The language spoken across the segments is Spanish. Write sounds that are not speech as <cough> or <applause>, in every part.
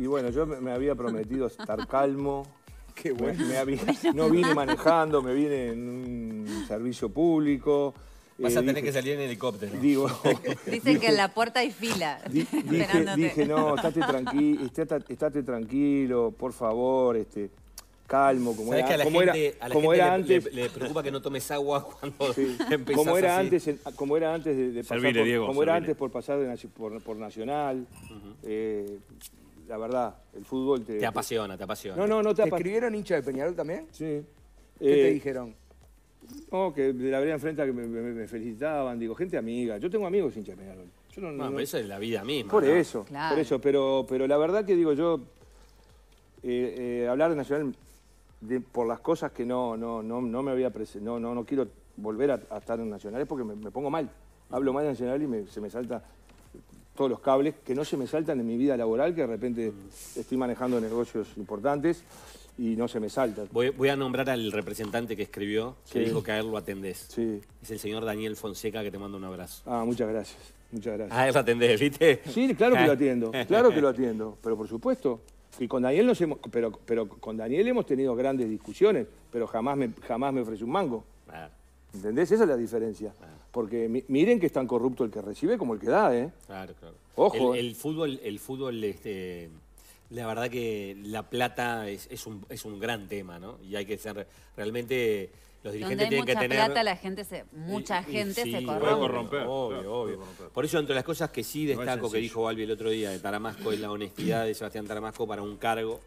Y bueno, yo me había prometido estar calmo. <laughs> Qué <laughs> bueno. no vine manejando, me vine en un servicio público. Vas a eh, tener que salir en helicóptero. Digo, <laughs> Dicen que en la puerta hay fila. dije, dije, no, estate, tranqui tranquilo, por favor, este, calmo, como era, que a la como era, le, antes. Le, preocupa que no tomes agua cuando sí. empezás como era antes, Como era antes de, pasar, por, como era antes por pasar por, Nacional la verdad, el fútbol te... Te apasiona, te apasiona. No, no, no te escribieron hincha de Peñarol también? Sí. ¿Qué te eh, dijeron? No, que de la vereda enfrente que me, felicitaban, digo, gente amiga. Yo tengo amigos hinchas de Peñarol. no- eso es la vida misma. Por eso, Claro. por eso. Pero, pero la verdad que digo yo, eh, eh, hablar de Nacional por las cosas que no, no, no, no me había no, no, no quiero volver a, estar en Nacional es porque me, pongo mal. Hablo mal de Nacional y se me salta todos los cables que no se me saltan en mi vida laboral, que de repente estoy manejando negocios importantes y no se me saltan. Voy, a nombrar al representante que escribió, que dijo que a él lo atendés. Es el señor Daniel Fonseca, que te manda un abrazo. Ah, muchas gracias. Muchas gracias. Ah, él lo atendés, ¿viste? Sí, claro que lo <laughs> atiendo. Claro que lo atiendo. Pero por supuesto. Y con Daniel nos hemos, pero, pero con Daniel hemos tenido grandes discusiones, pero jamás me, jamás me ofrece un mango. ¿Entendés? Esa es la diferencia. Porque miren que es tan corrupto el que recibe como el que da, ¿eh? Claro, claro. Ojo. El, ¿eh? fútbol, el fútbol este, la verdad que la plata es, un, es un gran tema, ¿no? Y hay que ser realmente los dirigentes tienen que tener plata, la gente se, mucha gente se corrompe. corromper, obvio, obvio. Por eso entre las cosas que sí destaco que dijo Balbi el otro día de Taramasco es la honestidad de Sebastián Taramasco para un cargo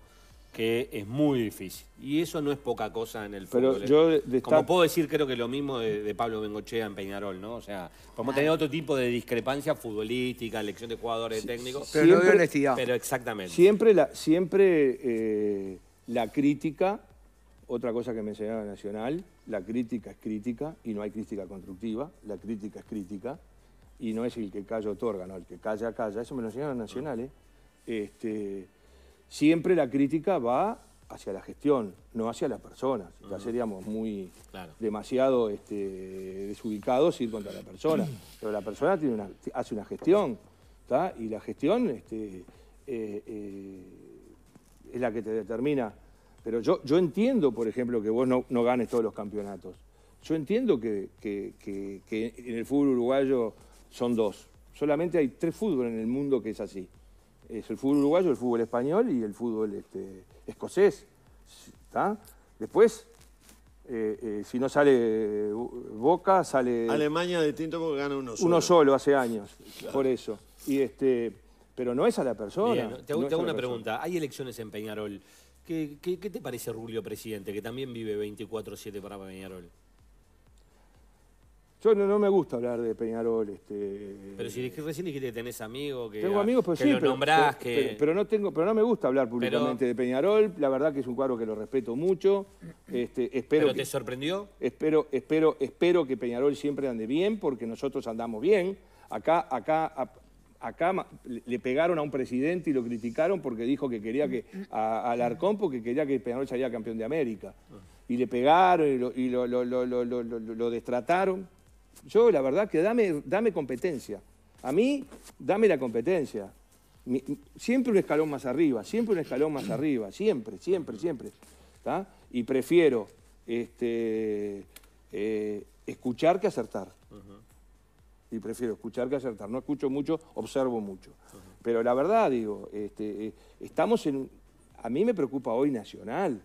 que es muy difícil. Y eso no es poca cosa en el fútbol. ¿eh? Como puedo decir, creo que lo mismo de, Pablo Bengochea en Peñarol, ¿no? O sea, podemos tener otro tipo de discrepancia futbolística, elección de jugadores técnicos. Pero Pero exactamente. Siempre la, siempre, eh, la crítica, otra cosa que me enseñaba Nacional, la crítica es crítica y no hay crítica constructiva, la crítica es crítica y no es el que calla otorga, no, el que calla, calla. Eso me lo enseñaron Nacional, ¿eh? Este, siempre la crítica va hacia la gestión, no hacia las personas. Ya seríamos muy demasiado este, desubicados ir contra la persona. Pero la persona tiene hace una gestión, Y la gestión este, eh, eh, es la que te determina. Pero yo, yo entiendo, por ejemplo, que vos no, ganes todos los campeonatos. Yo entiendo que, que en el fútbol uruguayo son dos. Solamente hay tres fútbol en el mundo que es así es el fútbol uruguayo, el fútbol español y el fútbol este, escocés. Después, eh, eh, si no sale eh, Boca, sale... Alemania distinto porque gana uno solo. Uno solo hace años, por eso. Y este, pero no es a la persona. te, hago, una pregunta. Hay elecciones en Peñarol. ¿Qué, te parece Rubio Presidente, que también vive 24-7 para Peñarol? Yo no, me gusta hablar de Peñarol. Este, pero si recién dijiste que tenés amigos, que, tengo amigos, lo pero, nombrás, no tengo, pero no me gusta hablar públicamente de Peñarol. La verdad que es un cuadro que lo respeto mucho. Este, espero ¿Pero te sorprendió? Espero, espero, espero que Peñarol siempre ande bien, porque nosotros andamos bien. Acá, acá, acá le pegaron a un presidente y lo criticaron porque dijo que quería que, a, Alarcón porque quería que Peñarol saliera campeón de América. Ah. Y le pegaron y lo, lo destrataron. Yo, la verdad, que dame, dame competencia. A mí, dame la competencia. siempre un escalón más arriba, siempre un escalón más <clears throat> arriba, siempre, siempre, siempre. Y prefiero este, eh, escuchar que acertar. Y prefiero escuchar que acertar. No escucho mucho, observo mucho. Pero la verdad, digo, este, eh, estamos en... A mí me preocupa hoy Nacional.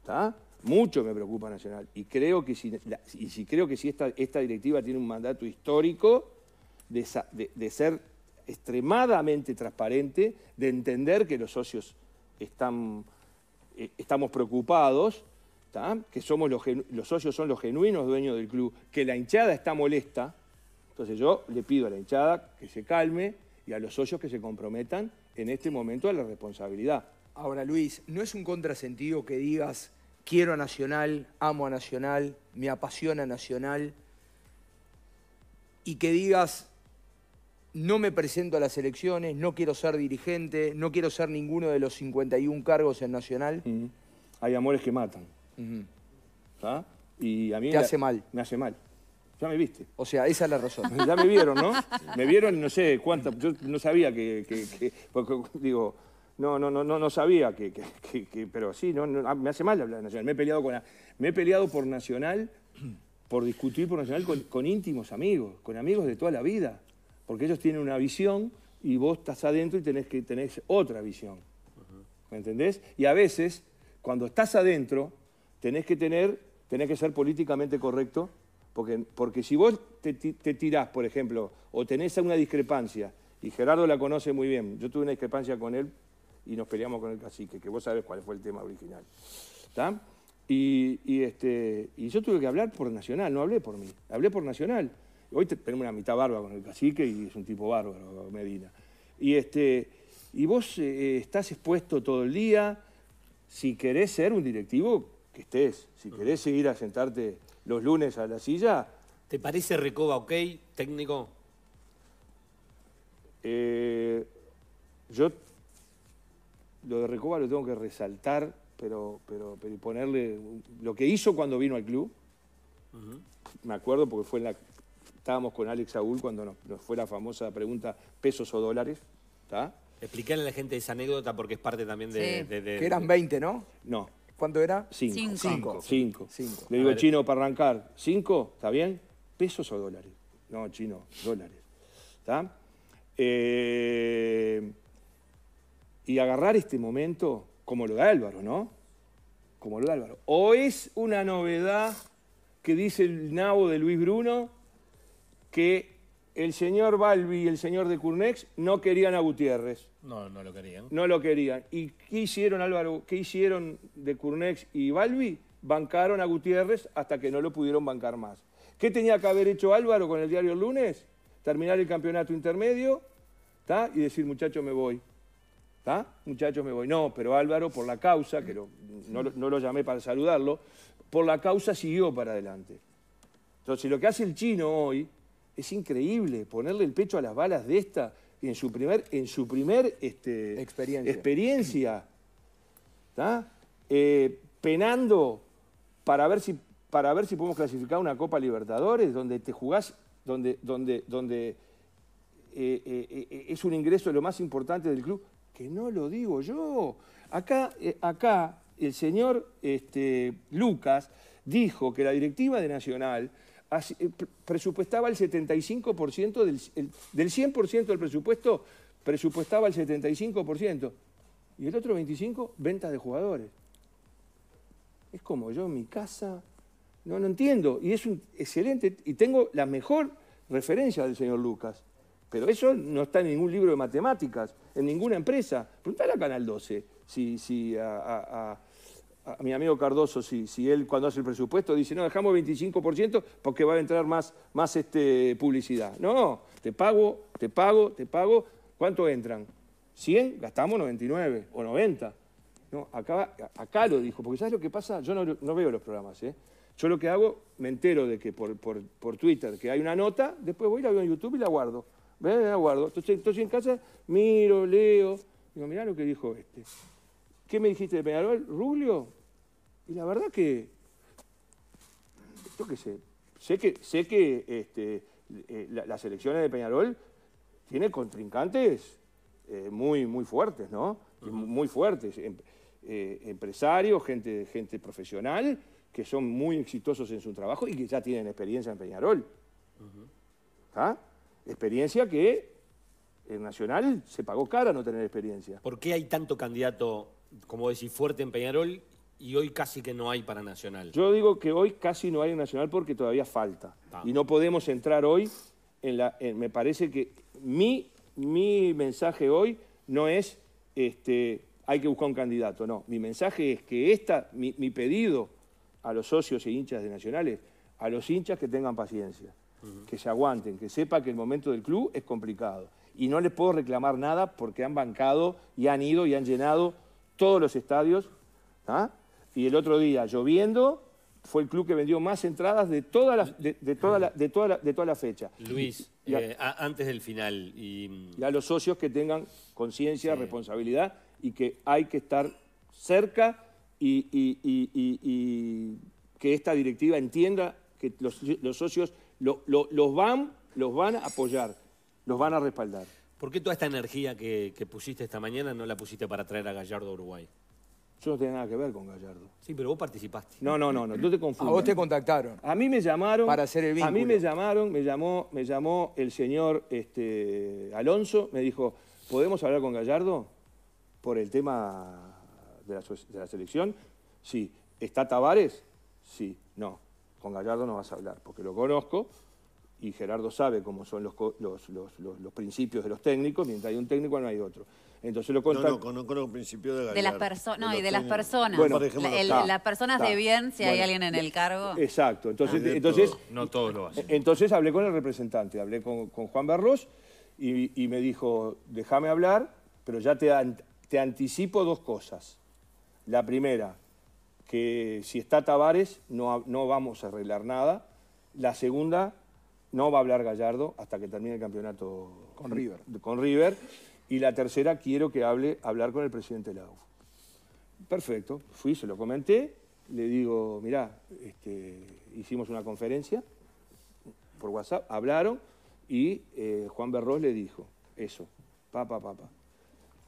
¿Está? mucho me preocupa Nacional. Y creo que si, creo que esta, esta directiva tiene un mandato histórico de, ser extremadamente transparente, de entender que los socios están, eh, estamos preocupados, que somos los, los socios son los genuinos dueños del club, que la hinchada está molesta. Entonces yo le pido a la hinchada que se calme y a los socios que se comprometan en este momento a la responsabilidad. Ahora, Luis, ¿no es un contrasentido que digas quiero a Nacional, amo a Nacional, me apasiona Nacional, y que digas, no me presento a las elecciones, no quiero ser dirigente, no quiero ser ninguno de los 51 cargos en Nacional. Hay amores que matan. Y a mí hace mal. Me hace mal. Ya me viste. O sea, esa es la razón. <laughs> ya me vieron, ¿no? Me vieron, no sé cuántas, yo no sabía que, que... digo, no, no, no, no sabía que, que, que, pero sí, no, ah, me hace mal hablar de Nacional. Me he peleado, con, me he peleado por Nacional, por discutir por Nacional con, íntimos amigos, con amigos de toda la vida, porque ellos tienen una visión y vos estás adentro y tenés, que, tenés otra visión. ¿Me entendés? Y a veces, cuando estás adentro, tenés que tener, tenés que ser políticamente correcto, porque, porque si vos te, te tirás, por ejemplo, o tenés una discrepancia, y Gerardo la conoce muy bien, yo tuve una discrepancia con él y nos peleamos con el cacique, que vos sabés cuál fue el tema original. ¿Está? Y, este, yo tuve que hablar por Nacional, no hablé por mí, hablé por Nacional. Hoy tenemos una mitad barba con el cacique y es un tipo bárbaro, Medina. Y, este, y vos eh, eh, estás expuesto todo el día. Si querés ser un directivo, que estés. Si querés seguir a sentarte los lunes a la silla... ¿Te parece Recoba ok, técnico? Eh, yo lo de Recoba lo tengo que resaltar, pero, pero, ponerle lo que hizo cuando vino al club. Me acuerdo porque fue la, estábamos con Alex Saúl cuando nos, fue la famosa pregunta pesos o dólares. ¿tá? a la gente esa anécdota porque es parte también de... que eran 20, ¿no? No. ¿Cuánto era? 5. 5. Le digo, chino, para arrancar, 5, ¿está bien? ¿Pesos o dólares? No, chino, dólares. ¿Está? Eh, y agarrar este momento como lo de Álvaro, ¿no? Como lo de Álvaro. O es una novedad que dice el nabo de Luis Bruno que el señor Balbi y el señor de Curnex no querían a Gutiérrez. No, no lo querían. No lo querían. ¿Y qué hicieron, Álvaro? ¿Qué hicieron de Curnex y Balbi? Bancaron a Gutiérrez hasta que no lo pudieron bancar más. ¿Qué tenía que haber hecho Álvaro con el diario el lunes? Terminar el campeonato intermedio y decir, muchacho, me voy. ¿Está? Muchachos, me voy. No, pero Álvaro, por la causa, que no, lo llamé para saludarlo, por la causa siguió para adelante. Entonces, lo que hace el chino hoy es increíble, ponerle el pecho a las balas de esta en su primer, en su primer este, experiencia. ¿Está? Eh, penando para ver si para ver si podemos clasificar una Copa Libertadores, donde te jugás, donde, donde, donde eh, eh, es un ingreso lo más importante del club que no lo digo yo. Acá, eh, acá el señor este, Lucas dijo que la directiva de Nacional eh, presupuestaba el 75% del, 100% del presupuesto, presupuestaba el 75%. Y el otro 25%, ventas de jugadores. Es como yo en mi casa, no, no entiendo. Y es un excelente, y tengo la mejor referencia del señor Lucas. Pero eso no está en ningún libro de matemáticas, en ninguna empresa. Preguntale a Canal 12, si, si a, mi amigo Cardoso, si, si, él cuando hace el presupuesto dice, no, dejamos 25% porque va a entrar más, más este, publicidad. No, te pago, te pago, te pago. ¿Cuánto entran? 100, gastamos 99 o 90. No, acá, lo dijo, porque ¿sabes lo que pasa? Yo no, veo los programas, ¿eh? Yo lo que hago, me entero de que por, por, Twitter que hay una nota, después voy, la veo en YouTube y la guardo. ¿Ves? aguardo. Entonces, en casa miro, leo. Digo, mirá lo que dijo este. ¿Qué me dijiste de Peñarol? ¿Rubio? Y la verdad que. Yo qué sé. Sé que, sé que este, eh, las elecciones de Peñarol tienen contrincantes eh, muy, muy fuertes, ¿no? Muy fuertes. Em, eh, empresarios, gente, gente profesional, que son muy exitosos en su trabajo y que ya tienen experiencia en Peñarol. Experiencia que en Nacional se pagó cara no tener experiencia. ¿Por qué hay tanto candidato, como decís, fuerte en Peñarol y hoy casi que no hay para Nacional? Yo digo que hoy casi no hay en Nacional porque todavía falta. Ah. Y no podemos entrar hoy en la... me parece que mi, mi mensaje hoy no es este, hay que buscar un candidato, no. Mi mensaje es que esta, mi, mi pedido a los socios e hinchas de Nacionales, a los hinchas que tengan paciencia que se aguanten, que sepa que el momento del club es complicado. Y no les puedo reclamar nada porque han bancado y han ido y han llenado todos los estadios. ¿ah? Y el otro día, lloviendo, fue el club que vendió más entradas de toda la, fecha. Luis, eh, antes del final. Mm, y... a los socios que tengan conciencia, responsabilidad y que hay que estar cerca y, que esta directiva entienda que los, socios los, van, los van a apoyar, los van a respaldar. ¿Por qué toda esta energía que, pusiste esta mañana no la pusiste para traer a Gallardo a Uruguay? Yo no tenía nada que ver con Gallardo. Sí, pero vos participaste. No, no, no, no, tú te confundes A vos te contactaron. A mí me llamaron. Para hacer el vínculo. A mí me llamaron, me llamó, me llamó el señor este, Alonso, me dijo, ¿podemos hablar con Gallardo por el tema de la, de la selección? Sí. ¿Está Tavares? Sí. No con Gallardo no vas a hablar, porque lo conozco y Gerardo sabe cómo son los, los, los, principios de los técnicos, mientras hay un técnico no hay otro. Entonces lo conozco. No, no, conozco los principios de Gallardo. las no, y de las personas. Bueno, la, las personas de bien, si hay alguien en el cargo. Exacto, entonces... Ah, no, entonces no todos lo hacen. Entonces hablé con el representante, hablé con, Juan Barros y, me dijo, déjame hablar, pero ya te, te anticipo dos cosas. La primera, que si está Tavares no, vamos a arreglar nada. La segunda, no va a hablar Gallardo hasta que termine el campeonato con River. Con River. Y la tercera, quiero que hable, hablar con el presidente de la UF. Perfecto, fui, se lo comenté, le digo, mirá, este, hicimos una conferencia por WhatsApp, hablaron y eh, Juan Berros le dijo eso, papá, papá.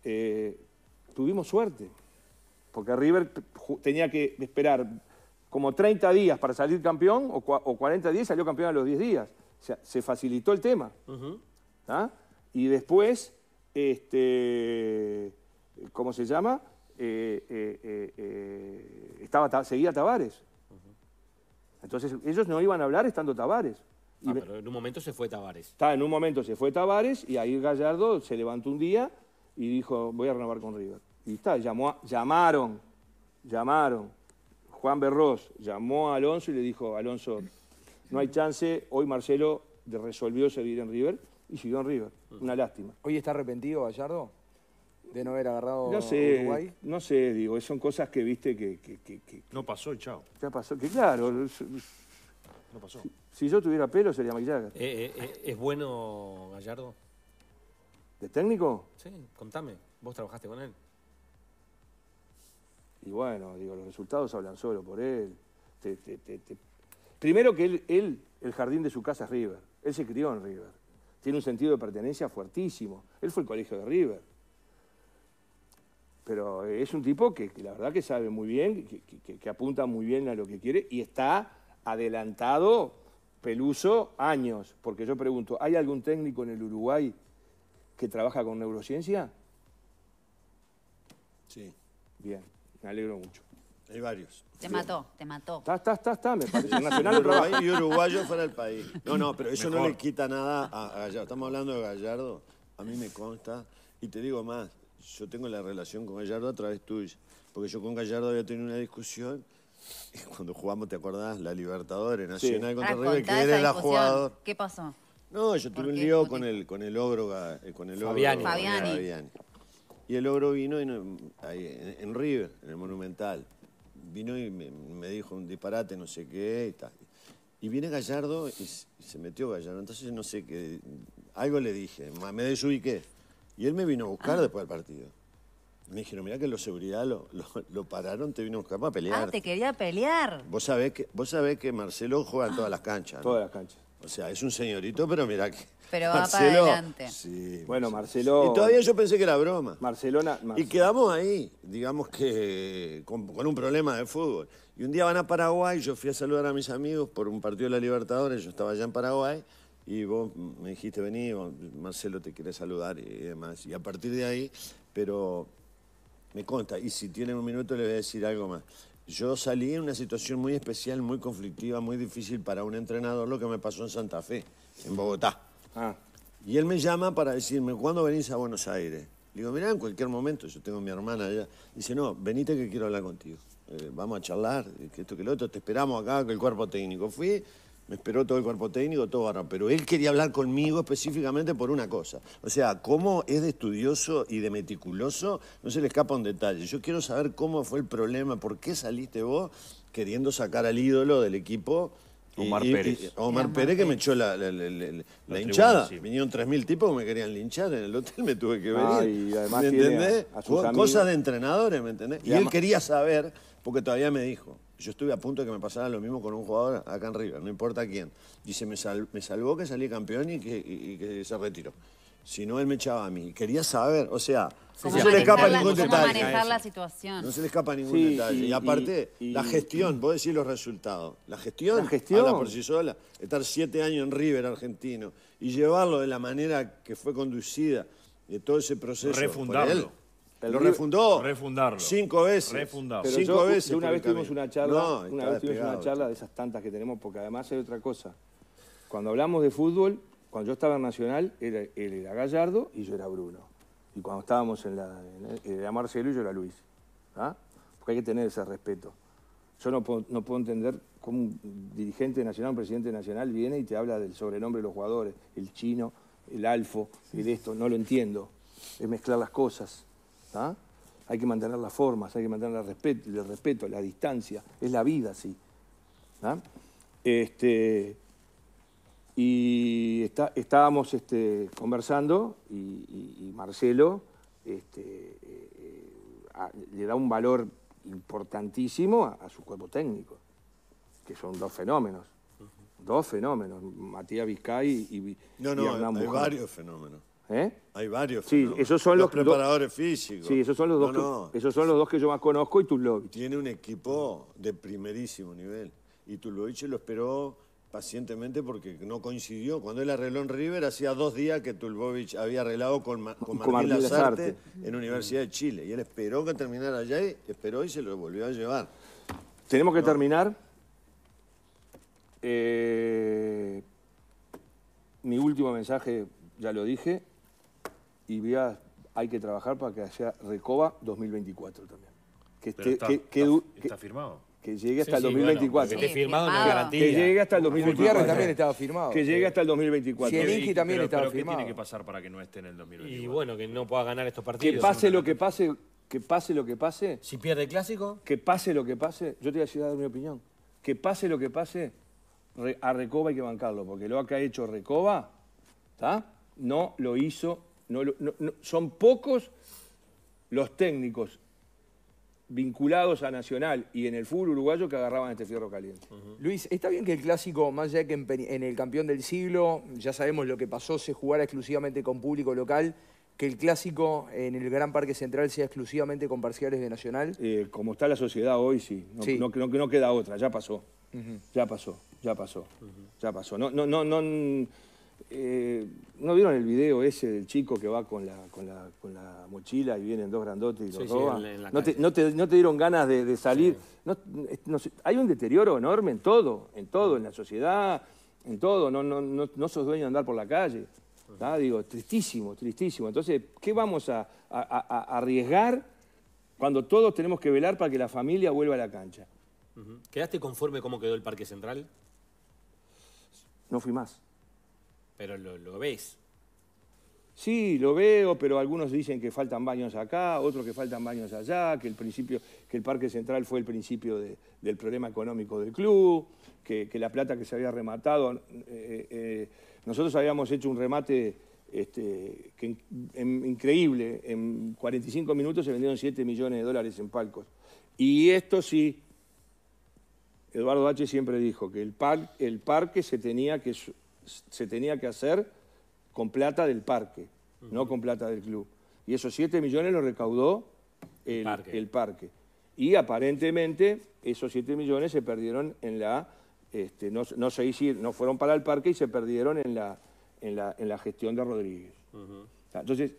Eh, tuvimos suerte, porque River tenía que esperar como 30 días para salir campeón o, 40 días salió campeón a los 10 días. O sea, se facilitó el tema. ¿Ah? Y después, este, ¿cómo se llama? Eh, eh, eh, estaba, seguía Tavares. Entonces, ellos no iban a hablar estando Tavares. Ah, pero en un momento se fue Tavares. Está, en un momento se fue Tavares y ahí Gallardo se levantó un día y dijo, voy a renovar con River. Y está, llamó llamaron, llamaron. Juan Berros llamó a Alonso y le dijo, Alonso, no hay chance, hoy Marcelo resolvió servir en River y siguió en River. Una lástima. ¿Hoy está arrepentido Gallardo? de no haber agarrado no sé, Uruguay? No sé, digo, son cosas que viste que... no pasó chao. Ya pasó, que claro. No pasó. Si, yo tuviera pelo sería Maquillaga. Eh, eh, eh, ¿Es bueno Gallardo? ¿De técnico? Sí, contame. ¿Vos trabajaste con él? Y bueno, digo, los resultados hablan solo por él. Primero que él, el jardín de su casa es River. Él se crió en River. Tiene un sentido de pertenencia fuertísimo. Él fue el colegio de River. Pero es un tipo que, la verdad que sabe muy bien, que apunta muy bien a lo que quiere y está adelantado, peluso, años. Porque yo pregunto, ¿hay algún técnico en el Uruguay que trabaja con neurociencia? Sí. Bien. Me alegro mucho. Hay varios. Te mató, te mató. Está, está, está, está, me parece. <laughs> Nacional y uruguayo fuera del país. No, no, pero eso no le quita nada a Gallardo. Estamos hablando de Gallardo, a mí me consta. Y te digo más, yo tengo la relación con Gallardo a través tuya. Porque yo con Gallardo había tenido una discusión. <laughs> Cuando jugamos, ¿te acordás? La Libertadores Nacional contra River, que eres era jugador. ¿Qué pasó? No, yo tuve un lío con el, con el ogro, eh, con el ogro Fabiani. Fabiani. Y el ogro vino en, River, en el Monumental. Vino y me, dijo un disparate, no sé qué y tal. Y viene Gallardo y se metió Gallardo. Entonces no sé qué, algo le dije, me desubiqué. Y él me vino a buscar después del partido. Me dijeron, mira que los seguridad lo, lo, lo pararon, te vino a buscar para ah, pelear. Ah, te quería pelear. Vos sabés que, vos sabés que Marcelo juega en todas las canchas. Todas las canchas. O sea, es un señorito, pero mira que... Pero va para adelante. Bueno, Marcelo... Y todavía yo pensé que era broma. Marcelona... Y quedamos ahí, digamos que con, un problema de fútbol. Y un día van a Paraguay, yo fui a saludar a mis amigos por un partido de la Libertadores, yo estaba allá en Paraguay, y vos me dijiste, vení, Marcelo te quiere saludar y demás. Y a partir de ahí, pero me consta, y si tienen un minuto les voy a decir algo más. Yo salí en una situación muy especial, muy conflictiva, muy difícil para un entrenador, lo que me pasó en Santa Fe, en Bogotá. Ah. Y él me llama para decirme, ¿cuándo venís a Buenos Aires? Le digo, mirá, en cualquier momento, yo tengo a mi hermana allá. Dice, no, venite que quiero hablar contigo. Eh, vamos a charlar, que esto que lo otro, te esperamos acá con el cuerpo técnico. Fui, me esperó todo el cuerpo técnico, todo barra, pero él quería hablar conmigo específicamente por una cosa. O sea, cómo es de estudioso y de meticuloso, no se le escapa un detalle. Yo quiero saber cómo fue el problema, por qué saliste vos queriendo sacar al ídolo del equipo. Omar Pérez. Omar, Pérez que me echó la, hinchada. Sí. Vinieron 3.000 tipos que me querían linchar en el hotel, me tuve que ah, venir. y además ¿Me entendés? Cosas de entrenadores, ¿me entendés? Y, él quería saber, porque todavía me dijo, yo estuve a punto de que me pasara lo mismo con un jugador acá en River, no importa quién. Dice, me, me salvó que salí campeón y que, se retiró. Si no, él me echaba a mí. Quería saber, o sea, no se le escapa ningún detalle. manejar la situación. No se le escapa ningún detalle. Y, aparte, la gestión, vos decís los resultados. La gestión, la por sí sola. Estar siete años en River, argentino, y llevarlo de la manera que fue conducida, de todo ese proceso. Refundarlo. Lo refundó. Refundarlo. Cinco veces. Refundado. Cinco veces. una vez tuvimos una charla, de esas tantas que tenemos, porque además hay otra cosa. Cuando hablamos de fútbol, cuando yo estaba en Nacional, era, él era Gallardo y yo era Bruno. Y cuando estábamos en la. Eh, era Marcelo y yo era Luis. ¿ah? Porque hay que tener ese respeto. Yo no puedo, no puedo entender cómo un dirigente nacional, un presidente nacional, viene y te habla del sobrenombre de los jugadores, el chino, el alfo, de esto. No lo entiendo. Es mezclar las cosas. Hay que mantener las formas, hay que mantener el respeto, el respeto la distancia, es la vida así. Este, y estábamos este, conversando y, Marcelo este, eh, eh, le da un valor importantísimo a, su cuerpo técnico, que son dos fenómenos. Dos fenómenos, Matías Vizcay y, No, no, hay varios fenómenos. ¿Eh? Hay varios. Sí, esos son los, preparadores físicos. Sí, esos son los dos. Que, esos son los dos que yo más conozco y Tulovich. Tiene un equipo de primerísimo nivel y Tulovich lo esperó pacientemente porque no coincidió. Cuando él arregló en River, hacía dos días que Tulbovich había arreglado con, con, con Martín, en Universidad de Chile. Y él esperó que terminara allá y esperó y se lo volvió a llevar. Tenemos que terminar. Eh, mi último mensaje, ya lo dije, y hay que trabajar para que haya Recoba 2024 también. Que, esté, está, firmado. Que llegue hasta el 2024. Que esté firmado no garantía. Que llegue hasta el 2024. también estaba firmado. Que llegue hasta el 2024. Si el también estaba firmado. ¿Qué tiene que pasar para que no esté en el 2024? Y bueno, que no pueda ganar estos partidos. Que pase lo que pase, que pase lo que pase. Si pierde el clásico. Que pase lo que pase. Yo te voy a decir a dar mi opinión. Que pase lo que pase, a Recoba hay que bancarlo, porque lo que ha hecho Recoba, ¿está? No lo hizo no, son pocos los técnicos vinculados a Nacional y en el fútbol uruguayo que agarraban este fierro caliente. Luis, está bien que el clásico, más allá que en, el campeón del siglo, ya sabemos lo que pasó, se jugara exclusivamente con público local, que el clásico en el Gran Parque Central sea exclusivamente con parciales de Nacional. Eh, como está la sociedad hoy, sí. No, queda otra, ya pasó. Ya pasó, ya pasó, ya pasó. No, no, no, no eh, ¿No vieron el video ese del chico que va con la, mochila y vienen dos grandotes y lo roban? no, te, dieron ganas de, salir. hay un deterioro enorme en todo, en todo, en la sociedad, en todo. No, no, no, sos dueño de andar por la calle. Digo, tristísimo, tristísimo. Entonces, ¿qué vamos a, arriesgar cuando todos tenemos que velar para que la familia vuelva a la cancha? ¿Quedaste conforme cómo quedó el Parque Central? No fui más. Pero lo, ves. Sí, lo veo, pero algunos dicen que faltan baños acá, otros que faltan baños allá, que el, principio, que el Parque Central fue el principio del problema económico del club, que, la plata que se había rematado. Eh, eh, eh, nosotros habíamos hecho un remate este, increíble, en 45 minutos se vendieron 7 millones de dólares en palcos. Y esto sí, Eduardo H. siempre dijo que el, el parque se tenía que se tenía que hacer con plata del parque, no con plata del club. Y esos 7 millones los recaudó el, parque. Y aparentemente esos 7 millones se perdieron en la... Este, no, sé se no fueron para el parque y se perdieron en la, en la, gestión de Rodríguez. Entonces,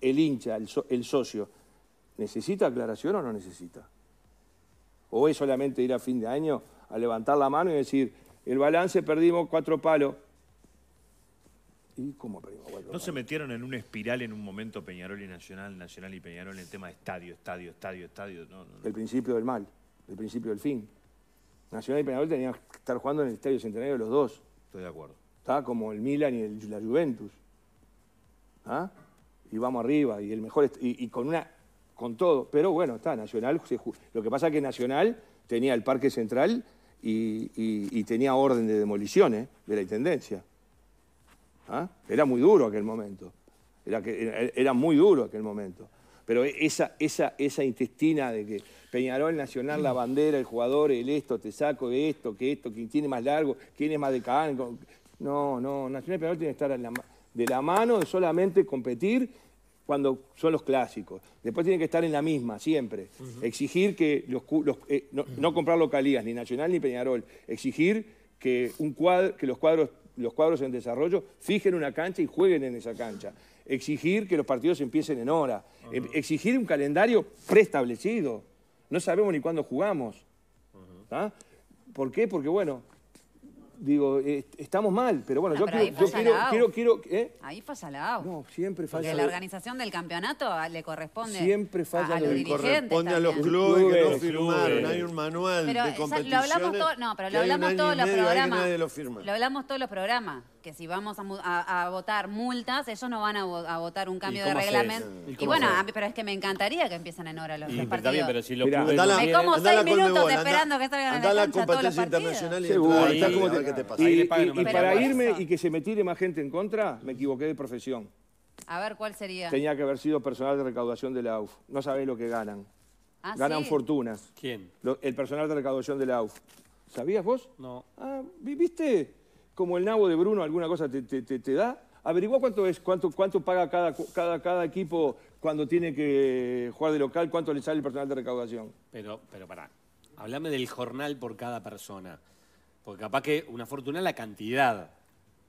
el hincha, el socio, ¿necesita aclaración o no necesita? ¿O es solamente ir a fin de año a levantar la mano y decir, el balance perdimos cuatro palos. ¿Y cómo perdimos cuatro ¿No se metieron en una espiral en un momento Peñarol y Nacional, Nacional y Peñarol en el tema de estadio, estadio, estadio, estadio? No, el principio del mal, el principio del fin. Nacional y Peñarol tenían que estar jugando en el Estadio Centenario los dos. Estoy de acuerdo. Está como el Milan y la Juventus. ¿Ah? Y vamos arriba, y el mejor... Y, con una... Con todo. Pero bueno, está, Nacional... lo que pasa es que Nacional tenía el Parque Central y, tenía orden de demoliciones de la Intendencia. ¿Ah? Era muy duro aquel momento, era, que, era muy duro aquel momento. Pero esa, esa, esa intestina de que Peñarol Nacional, la bandera, el jugador, el esto, te saco de esto, que esto, quién tiene más largo, quién es más de No, no, Nacional Peñarol tiene que estar de la mano de solamente competir cuando son los clásicos. Después tienen que estar en la misma, siempre. Exigir que los, eh, no, comprar localías, ni Nacional ni Peñarol. Exigir que, los, cuadros, en desarrollo fijen una cancha y jueguen en esa cancha. Exigir que los partidos empiecen en hora. Em, exigir un calendario preestablecido. No sabemos ni cuándo jugamos. ¿Ah? ¿Por qué? Porque, bueno, digo, eh, estamos mal, pero bueno, ah, yo, quiero, yo quiero, quiero, quiero, ¿eh? Ahí falla la No, siempre falla. Porque la organización del campeonato ah, le corresponde Siempre falla a, los dirigentes. Corresponde a los clubes, que no firmaron, hay un manual de competiciones. Lo hablamos todo, no, pero lo hablamos todos los programas. Lo hablamos todos los programas que si vamos a, votar multas, ellos no van a, votar un cambio de reglamento. Y, bueno, pero es que me encantaría que empiecen en hora los, y, partidos. Está bien, pero si lo Mirá, Me como seis minutos esperando que salgan en la cancha todos los partidos. Seguro, que Y, para irme y que se me tire más gente en contra, me equivoqué de profesión. A ver, ¿cuál sería? Tenía que haber sido personal de recaudación de la UF. No sabés lo que ganan. ¿Ah, ganan fortunas. ¿Quién? el personal de recaudación de la UF. ¿Sabías vos? No. Ah, ¿viste? como el nabo de Bruno alguna cosa te, da, averigua cuánto es, cuánto, cuánto paga cada, cada, cada equipo cuando tiene que jugar de local, cuánto le sale el personal de recaudación. Pero, pero pará, hablame del jornal por cada persona. Porque capaz que una fortuna es la cantidad.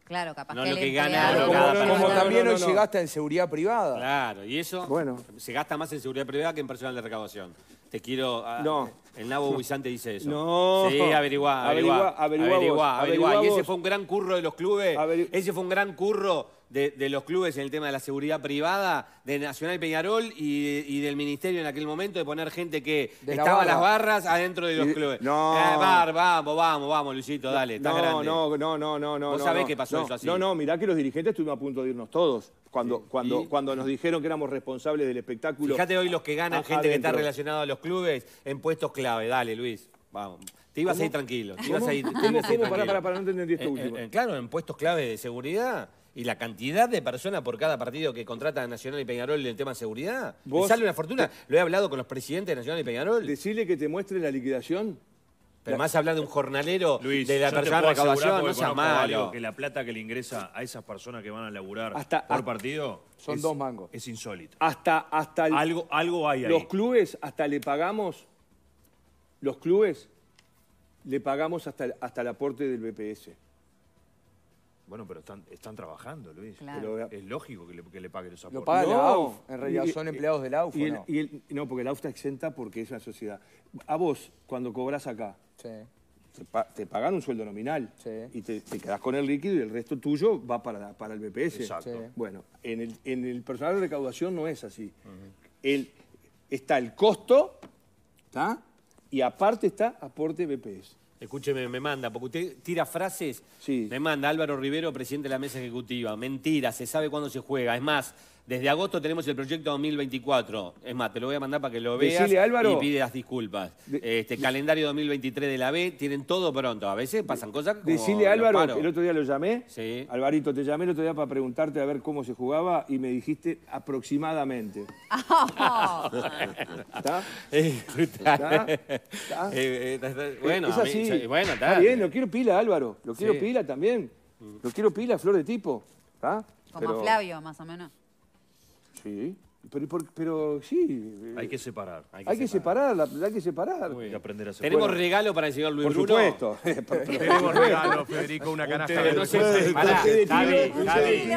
Claro, capaz que... no lo que gana. cada como, como, también hoy se gasta en seguridad privada. Claro, y eso bueno. se gasta más en seguridad privada que en personal de recaudación. Te quiero. Ah, no. El nabo <laughs> Buizante dice eso. No. Sí, averiguá, Y ese fue un gran curro de los clubes. Ese fue un gran curro de, los clubes en el tema de la seguridad privada, de Nacional Peñarol y, del ministerio en aquel momento, de poner gente que estaba a las barras adentro de los clubes. No. Eh, vamos, vamos, vamos, Luisito, dale, no, No, no, no, no, no. Vos sabés pasó eso así. No, no, mirá que los dirigentes estuvimos a punto de irnos todos. Cuando, cuando, cuando nos dijeron que éramos responsables del espectáculo. Fíjate hoy los que ganan, gente que está relacionada a los clubes, en puestos clave. Dale, Luis. Vamos. Te ibas a ir tranquilo. Te ibas <laughs> Para, no esto eh, último. Eh, claro, en puestos clave de seguridad y la cantidad de personas por cada partido que contrata a Nacional y Peñarol en el tema de seguridad. sale una fortuna. Lo he hablado con los presidentes de Nacional y Peñarol. Decirle que te muestre la liquidación. Pero más hablar de un jornalero de la tercera recaudación, no es malo. Que la plata que le ingresa a esas personas que van a laburar por partido... Son dos mangos. Es insólito. Hasta, hasta algo, algo hay ahí. Los clubes hasta le pagamos los clubes le pagamos hasta el, hasta el aporte del BPS. Bueno, pero están, están trabajando, Luis. Claro. Eh, es lógico que le, que le pague los aportes. Lo paga AUF, en realidad son empleados del AUF. Y no? porque el, no, AUF está exenta porque es una sociedad. A vos, cuando cobras acá, te, pagan un sueldo nominal y te, quedás con el líquido y el resto tuyo va para, para el BPS. Exacto. Bueno, en el, en el personal de recaudación no es así. el, está el costo, ¿está? y aparte está aporte BPS. Escúcheme, me manda, porque usted tira frases. Sí. Me manda Álvaro Rivero, presidente de la mesa ejecutiva. Mentira, se sabe cuándo se juega. Es más, desde agosto tenemos el proyecto 2024. Es más, te lo voy a mandar para que lo veas y pide disculpas. este calendario 2023 de la B, tienen todo pronto. A veces pasan cosas como Decile Álvaro, el otro día lo llamé. Sí. Alvarito, te llamé el otro día para preguntarte a ver cómo se jugaba y me dijiste aproximadamente. ¿Está? bueno, está. bien, lo quiero pila, Álvaro. Lo quiero pila también. Lo quiero pila, flor de tipo. ¿Está? Como a Flavio, más o menos. Sí. Pero, pero, sí. Eh, hay que separar. Hay que, separar, la- hay que separar. aprender a separar. Tenemos regalo para el señor Luis Por Bruno. supuesto. <laughs> Tenemos regalo, Federico, una canasta de Un de Javi,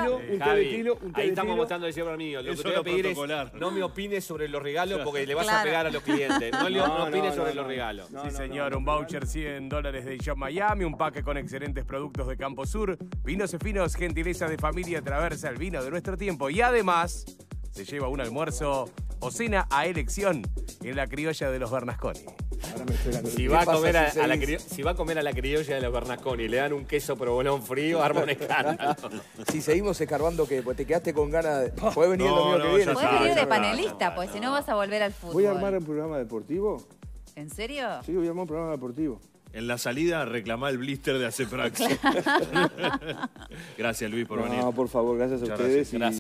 un de Ahí estamos votando el señor mío. Lo que te pedir es no me opines sobre los regalos porque le vas a pegar a los clientes. No, le opines sobre los regalos. Sí, señor, un voucher 100 dólares de Shop Miami, un paque con excelentes productos de Campo Sur, vinos y finos, gentileza de familia, traversa el vino de nuestro tiempo y además se lleva un almuerzo o cena a elección en la criolla de los Bernasconi. Si va, a comer a, la si va, a, comer a, la criolla de los Bernasconi y le dan un queso provolón frío, arma <laughs> si seguimos escarbando, que pues, te quedaste con ganas de... Oh. Puedes venir que viene. venir de panelista, pues si no vas a volver al fútbol. ¿Voy a armar un programa deportivo? ¿En serio? Sí, voy a armar un programa deportivo. En la salida reclamá el blister de Acefrax. <laughs> <laughs> gracias Luis por venir. No, por favor, gracias a ustedes.